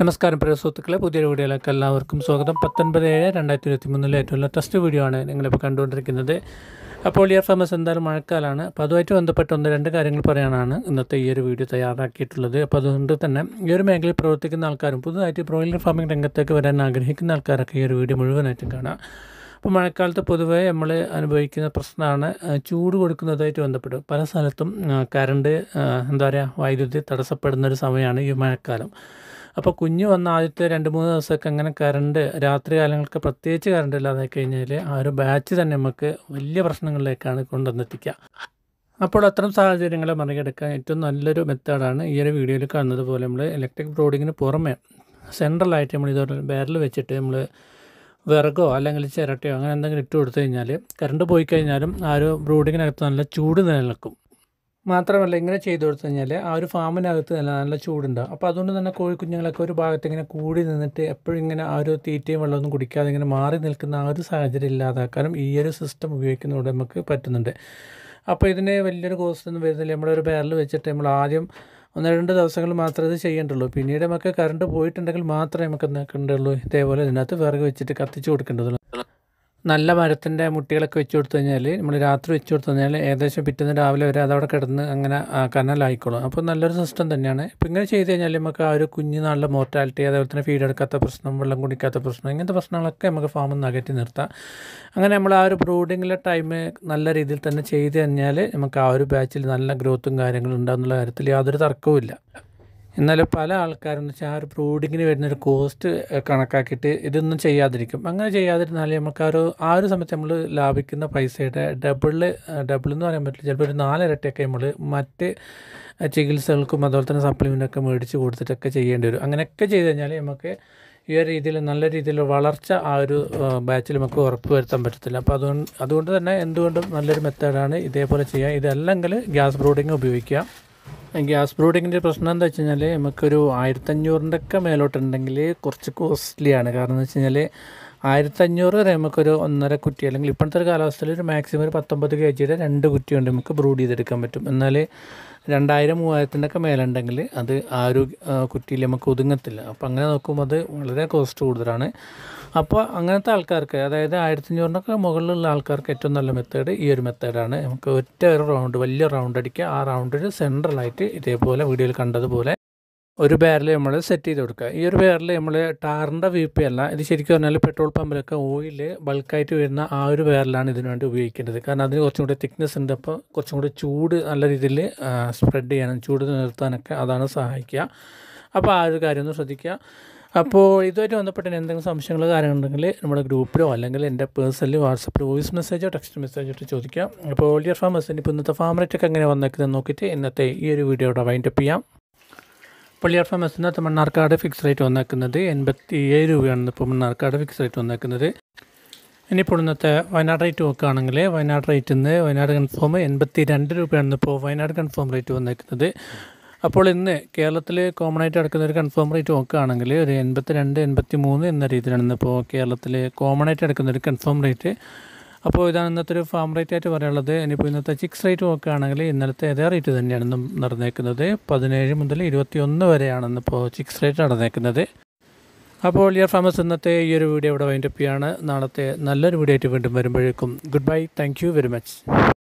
നമസ്കാരം പ്രിയ സുഹൃത്തുക്കളെ പുതിയൊരു വീഡിയോയിലേക്ക് എല്ലാവർക്കും സ്വാഗതം പത്തൊൻപത് ഏഴ് രണ്ടായിരത്തി ഇരുപത്തി മൂന്നിലെ ഏറ്റവും ടെസ്റ്റ് വീഡിയോ ആണ് നിങ്ങളിപ്പോൾ കണ്ടുകൊണ്ടിരിക്കുന്നത് അപ്പോൾ ഇയർ ഫേമസ് എന്തായാലും മഴക്കാലമാണ് അപ്പോൾ അതുമായിട്ട് ബന്ധപ്പെട്ട ഒന്ന് രണ്ട് കാര്യങ്ങൾ പറയാനാണ് ഇന്നത്തെ ഈ ഒരു വീഡിയോ തയ്യാറാക്കിയിട്ടുള്ളത് അപ്പോൾ അതുകൊണ്ട് തന്നെ ഈ ഒരു മേഖലയിൽ പ്രവർത്തിക്കുന്ന ആൾക്കാരും പുതുതായിട്ട് ബ്രോയിലർ ഫാമിംഗ് രംഗത്തേക്ക് വരാൻ ആഗ്രഹിക്കുന്ന ആൾക്കാരൊക്കെ ഈ ഒരു വീഡിയോ മുഴുവനായിട്ടും കാണാം അപ്പോൾ മഴക്കാലത്ത് പൊതുവേ നമ്മൾ അനുഭവിക്കുന്ന പ്രശ്നമാണ് ചൂട് കൊടുക്കുന്നതായിട്ട് ബന്ധപ്പെട്ട് പല സ്ഥലത്തും കറണ്ട് എന്താ പറയുക വൈദ്യുതി തടസ്സപ്പെടുന്ന ഒരു സമയമാണ് ഈ മഴക്കാലം അപ്പോൾ കുഞ്ഞ് വന്ന ആദ്യത്തെ രണ്ട് മൂന്ന് ദിവസമൊക്കെ അങ്ങനെ കറണ്ട് രാത്രി കാലങ്ങൾക്ക് പ്രത്യേകിച്ച് കറണ്ട് ഇല്ലാതെ കഴിഞ്ഞാൽ ആ ഒരു ബാച്ച് തന്നെ നമുക്ക് വലിയ പ്രശ്നങ്ങളിലേക്കാണ് കൊണ്ടുവന്നെത്തിക്കുക അപ്പോൾ അത്തരം സാഹചര്യങ്ങളെ മറികടക്കാൻ ഏറ്റവും നല്ലൊരു മെത്തേഡാണ് ഈ ഒരു വീഡിയോയിൽ കാണുന്നത് പോലെ നമ്മൾ ഇലക്ട്രിക് ബ്രോഡിങ്ങിന് പുറമെ സെൻട്രലായിട്ട് നമ്മൾ ഇതുപോലെ ബാരൽ വെച്ചിട്ട് നമ്മൾ വിറകോ അല്ലെങ്കിൽ ചിരട്ടയോ അങ്ങനെ എന്തെങ്കിലും ഇട്ട് കൊടുത്തു കഴിഞ്ഞാൽ കറണ്ട് പോയി കഴിഞ്ഞാലും ആ ഒരു ബ്രൂഡിങ്ങിനകത്ത് നല്ല ചൂട് നിലനിൽക്കും മാത്രമല്ല ഇങ്ങനെ ചെയ്തു കൊടുത്തു കഴിഞ്ഞാൽ ആ ഒരു ഫാമിനകത്ത് നല്ല നല്ല ചൂടുണ്ടാകും അപ്പോൾ അതുകൊണ്ട് തന്നെ കോഴിക്കുഞ്ഞുങ്ങളൊക്കെ ഒരു ഭാഗത്ത് ഇങ്ങനെ കൂടി നിന്നിട്ട് എപ്പോഴും ഇങ്ങനെ ആ ഒരു തീറ്റയും വെള്ളമൊന്നും കുടിക്കാതെ ഇങ്ങനെ മാറി നിൽക്കുന്ന ആ ഒരു സാഹചര്യം ഇല്ലാതാക്കാനും ഈ ഒരു സിസ്റ്റം ഉപയോഗിക്കുന്നതോടെ നമുക്ക് പറ്റുന്നുണ്ട് അപ്പോൾ ഇതിന് വലിയൊരു കോസ്റ്റ് ഒന്നും വരുന്നില്ല നമ്മളൊരു ബാരൽ വെച്ചിട്ട് നമ്മൾ ആദ്യം ഒന്ന് രണ്ട് ദിവസങ്ങൾ മാത്രമേ ഇത് ചെയ്യേണ്ടുള്ളൂ പിന്നീട് നമുക്ക് കറണ്ട് പോയിട്ടുണ്ടെങ്കിൽ മാത്രമേ നമുക്ക് നിൽക്കേണ്ടുള്ളൂ ഇതേപോലെ ഇതിനകത്ത് വിറക് വെച്ചിട്ട് കത്തിച്ച് കൊടുക്കേണ്ടതുള്ളൂ നല്ല മരത്തിൻ്റെ മുട്ടികളൊക്കെ വെച്ച് കൊടുത്തു കഴിഞ്ഞാൽ നമ്മൾ രാത്രി വെച്ച് കൊടുത്തു കഴിഞ്ഞാൽ ഏകദേശം പിറ്റേന്ന് രാവിലെ വരെ അതവിടെ കിടന്ന് അങ്ങനെ കനലായിക്കോളും അപ്പോൾ നല്ലൊരു സിസ്റ്റം തന്നെയാണ് ഇപ്പം ഇങ്ങനെ ചെയ്ത് കഴിഞ്ഞാൽ നമുക്ക് ആ ഒരു കുഞ്ഞുനാളിലെ മോർട്ടാലിറ്റി അതേപോലെ തന്നെ ഫീഡ് എടുക്കാത്ത പ്രശ്നം വെള്ളം കുടിക്കാത്ത പ്രശ്നം ഇങ്ങനത്തെ പ്രശ്നങ്ങളൊക്കെ നമുക്ക് ഫാമിൽ നിന്ന് അകറ്റി നിർത്താം അങ്ങനെ നമ്മൾ ആ ഒരു ബ്രൂഡിങ്ങിലെ ടൈം നല്ല രീതിയിൽ തന്നെ ചെയ്ത് കഴിഞ്ഞാൽ നമുക്ക് ആ ഒരു ബാച്ചിൽ നല്ല ഗ്രോത്തും കാര്യങ്ങളും ഉണ്ടാകുന്നുള്ള കാര്യത്തിൽ യാതൊരു തർക്കവും ഇല്ല എന്നാൽ പല ആൾക്കാരും എന്ന് വെച്ചാൽ ആ ഒരു ബ്രൂഡിങ്ങിന് വരുന്നൊരു കോസ്റ്റ് കണക്കാക്കിയിട്ട് ഇതൊന്നും ചെയ്യാതിരിക്കും അങ്ങനെ ചെയ്യാതിരുന്നാൽ നമുക്ക് ആ ഒരു ആ ഒരു സമയത്ത് നമ്മൾ ലാഭിക്കുന്ന പൈസയുടെ ഡബിൾ ഡബിൾ എന്ന് പറയാൻ പറ്റില്ല ചിലപ്പോൾ ഒരു നാലിരട്ടിയൊക്കെ നമ്മൾ മറ്റ് ചികിത്സകൾക്കും അതുപോലെ തന്നെ സപ്ലിമെൻറ്റൊക്കെ മേടിച്ച് കൊടുത്തിട്ടൊക്കെ ചെയ്യേണ്ടി വരും അങ്ങനെയൊക്കെ ചെയ്ത് കഴിഞ്ഞാൽ നമുക്ക് ഈ ഒരു രീതിയിൽ നല്ല രീതിയിൽ വളർച്ച ആ ഒരു ബാച്ചിൽ നമുക്ക് ഉറപ്പ് വരുത്താൻ പറ്റത്തില്ല അപ്പോൾ അതുകൊണ്ട് അതുകൊണ്ട് തന്നെ എന്തുകൊണ്ടും നല്ലൊരു മെത്തേഡാണ് ഇതേപോലെ ചെയ്യുക ഇതല്ലെങ്കിൽ ഗ്യാസ് ബ്രൂഡിങ് ഉപയോഗിക്കുക ഗ്യാസ് ബ്രൂഡിങ്ങിൻ്റെ പ്രശ്നം എന്താ വെച്ച് കഴിഞ്ഞാൽ നമുക്കൊരു ആയിരത്തഞ്ഞൂറിൻ്റെ ഒക്കെ മേലോട്ടുണ്ടെങ്കിൽ കുറച്ച് കോസ്റ്റ്ലിയാണ് കാരണം എന്ന് വെച്ച് കഴിഞ്ഞാൽ ആയിരത്തഞ്ഞൂറ് വരെ നമുക്കൊരു ഒന്നര കുറ്റി അല്ലെങ്കിൽ ഇപ്പോഴത്തെ ഒരു കാലാവസ്ഥയിൽ ഒരു മാക്സിമം ഒരു പത്തൊമ്പത് കെ ജിയുടെ രണ്ട് കുറ്റി കൊണ്ട് നമുക്ക് ബ്രൂഡ് ചെയ്തെടുക്കാൻ പറ്റും എന്നാൽ രണ്ടായിരം മൂവായിരത്തിൻ്റെയൊക്കെ മേലുണ്ടെങ്കിൽ അത് ആരോഗ്യ കുറ്റിയിൽ നമുക്ക് ഒതുങ്ങത്തില്ല അപ്പോൾ അങ്ങനെ നോക്കുമ്പോൾ അത് വളരെ കോസ്റ്റ് കൂടുതലാണ് അപ്പോൾ അങ്ങനത്തെ ആൾക്കാർക്ക് അതായത് ആയിരത്തി അഞ്ഞൂറിനൊക്കെ മുകളിലുള്ള ആൾക്കാർക്ക് ഏറ്റവും നല്ല മെത്തേഡ് ഈ ഒരു മെത്തേഡാണ് നമുക്ക് ഒറ്റ ഒരു റൗണ്ട് വലിയ റൗണ്ട് അടിക്കുക ആ റൗണ്ടിൽ സെൻട്രലായിട്ട് ഇതേപോലെ വീഡിയോയിൽ കണ്ടതുപോലെ ഒരു ബാരൽ നമ്മൾ സെറ്റ് ചെയ്ത് കൊടുക്കുക ഈ ഒരു ബാരൽ നമ്മൾ ടാറിൻ്റെ വി പി അല്ല ഇത് ശരിക്കും പറഞ്ഞാൽ പെട്രോൾ പമ്പിലൊക്കെ ഓയിൽ ബൾക്കായിട്ട് വരുന്ന ആ ഒരു ബാരലാണ് ഇതിനു വേണ്ടി ഉപയോഗിക്കേണ്ടത് കാരണം അതിന് കുറച്ചും കൂടി തിക്നെസ് ഉണ്ട് അപ്പോൾ കുറച്ചും കൂടി ചൂട് നല്ല രീതിയിൽ സ്പ്രെഡ് ചെയ്യാനും ചൂട് നിർത്താനൊക്കെ അതാണ് സഹായിക്കുക അപ്പോൾ ആ ഒരു കാര്യം ഒന്ന് ശ്രദ്ധിക്കുക അപ്പോൾ ഇതുമായിട്ട് ബന്ധപ്പെട്ട എന്തെങ്കിലും സംശയങ്ങൾ കാര്യങ്ങളുണ്ടെങ്കിൽ നമ്മുടെ ഗ്രൂപ്പിലോ അല്ലെങ്കിൽ എൻ്റെ പേഴ്സണലി വാട്സപ്പിൽ വോയിസ് മെസ്സേജോ ടെക്സ്റ്റ് മെസ്സേജോ ഇട്ട് ചോദിക്കാം അപ്പോൾ ഓൾഡിയർ ഫാമേഴ്സ് ഇപ്പോൾ ഇന്നത്തെ ഫാം റേറ്റൊക്കെ എങ്ങനെ വന്നേക്കുന്നത് നോക്കിയിട്ട് ഇന്നത്തെ ഈ ഒരു വീഡിയോ ഇവിടെ വൈൻഡപ്പ് ചെയ്യാം പള്ളിയാർ ഫാമസിന് മണ്ണാർക്കാട് ഫിക്സ് റേറ്റ് വന്നേക്കുന്നത് എൺപത്തി ഏഴ് രൂപയാണ് ഇപ്പോൾ മണ്ണാർക്കാട് ഫിക്സ് റേറ്റ് വന്നേക്കുന്നത് ഇനിയിപ്പോൾ ഇന്നത്തെ വയനാട് റേറ്റ് നോക്കുകയാണെങ്കിൽ വയനാട് റേറ്റ് ഇന്ന് വയനാട് കൺഫേം എൺപത്തി രണ്ട് രൂപയാണ് ഇപ്പോൾ വയനാട് കൺഫേം റേറ്റ് വന്നേക്കുന്നത് അപ്പോൾ ഇന്ന് കേരളത്തിൽ കോമൺ ആയിട്ട് അടക്കുന്ന ഒരു കൺഫേം റേറ്റ് നോക്കുകയാണെങ്കിൽ ഒരു എൺപത്തി രണ്ട് എൺപത്തി മൂന്ന് എന്ന രീതിയിലാണ് ഇന്നിപ്പോൾ കേരളത്തിൽ കോമൺ ആയിട്ട് അടക്കുന്ന ഒരു കൺഫേം റേറ്റ് അപ്പോൾ ഇതാണ് ഇന്നത്തെ ഒരു ഫാം റേറ്റ് ആയിട്ട് പറയാനുള്ളത് ഇനിയിപ്പോൾ ഇന്നത്തെ ചിക്സ് റേറ്റ് നോക്കുകയാണെങ്കിൽ ഇന്നലത്തെ അതേ റേറ്റ് തന്നെയാണ് നടന്നേക്കുന്നത് പതിനേഴ് മുതൽ ഇരുപത്തിയൊന്ന് വരെയാണ് ഇന്നിപ്പോൾ ചിക്സ് റേറ്റ് നടന്നേക്കുന്നത് അപ്പോൾ ഇയർ ഫാമസ് ഇന്നത്തെ ഈ ഒരു വീഡിയോ ഇവിടെ വൈൻഡപ്പ് ചെയ്യാണ് നാളത്തെ നല്ലൊരു വീഡിയോ ആയിട്ട് വീണ്ടും വരുമ്പോഴേക്കും good bye thank very much